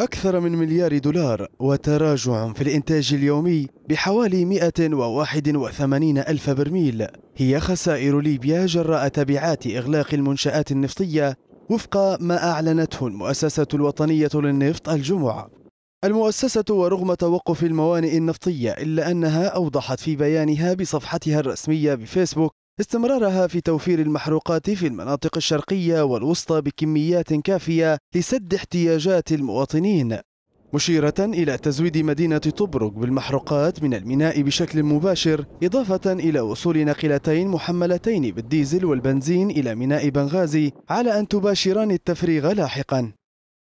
أكثر من مليار دولار وتراجع في الإنتاج اليومي بحوالي 181 ألف برميل هي خسائر ليبيا جراء تبعات إغلاق المنشآت النفطية وفق ما أعلنته المؤسسة الوطنية للنفط الجمعة المؤسسة ورغم توقف الموانئ النفطية إلا أنها أوضحت في بيانها بصفحتها الرسمية بفيسبوك استمرارها في توفير المحروقات في المناطق الشرقية والوسطى بكميات كافية لسد احتياجات المواطنين مشيرة إلى تزويد مدينة طبرق بالمحروقات من الميناء بشكل مباشر إضافة إلى وصول ناقلتين محملتين بالديزل والبنزين إلى ميناء بنغازي على أن تباشران التفريغ لاحقا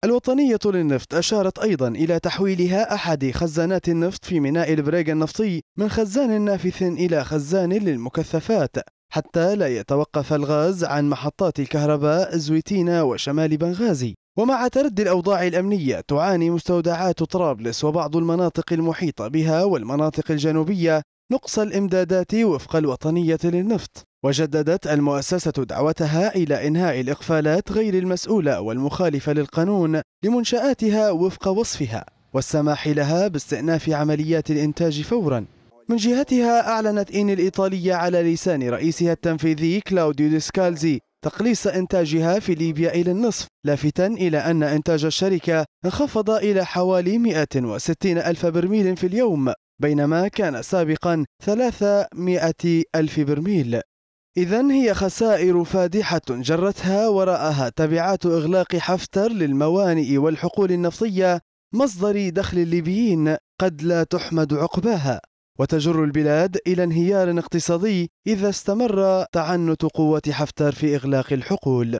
الوطنية للنفط أشارت أيضا إلى تحويلها أحد خزانات النفط في ميناء البريغ النفطي من خزان نافث إلى خزان للمكثفات حتى لا يتوقف الغاز عن محطات الكهرباء زويتينا وشمال بنغازي ومع تردي الأوضاع الأمنية تعاني مستودعات طرابلس وبعض المناطق المحيطة بها والمناطق الجنوبية نقص الإمدادات وفق الوطنية للنفط وجددت المؤسسة دعوتها إلى إنهاء الإقفالات غير المسؤولة والمخالفة للقانون لمنشآتها وفق وصفها والسماح لها باستئناف عمليات الإنتاج فوراً من جهتها أعلنت إن الإيطالية على لسان رئيسها التنفيذي كلاوديو ديسكالزي تقليص إنتاجها في ليبيا إلى النصف لافتا إلى أن إنتاج الشركة انخفض إلى حوالي 160 ألف برميل في اليوم بينما كان سابقا 300 ألف برميل إذا هي خسائر فادحة جرتها وراءها تبعات إغلاق حفتر للموانئ والحقول النفطية مصدر دخل الليبيين قد لا تحمد عقباها وتجر البلاد إلى انهيار اقتصادي إذا استمر تعنت قوة حفتر في إغلاق الحقول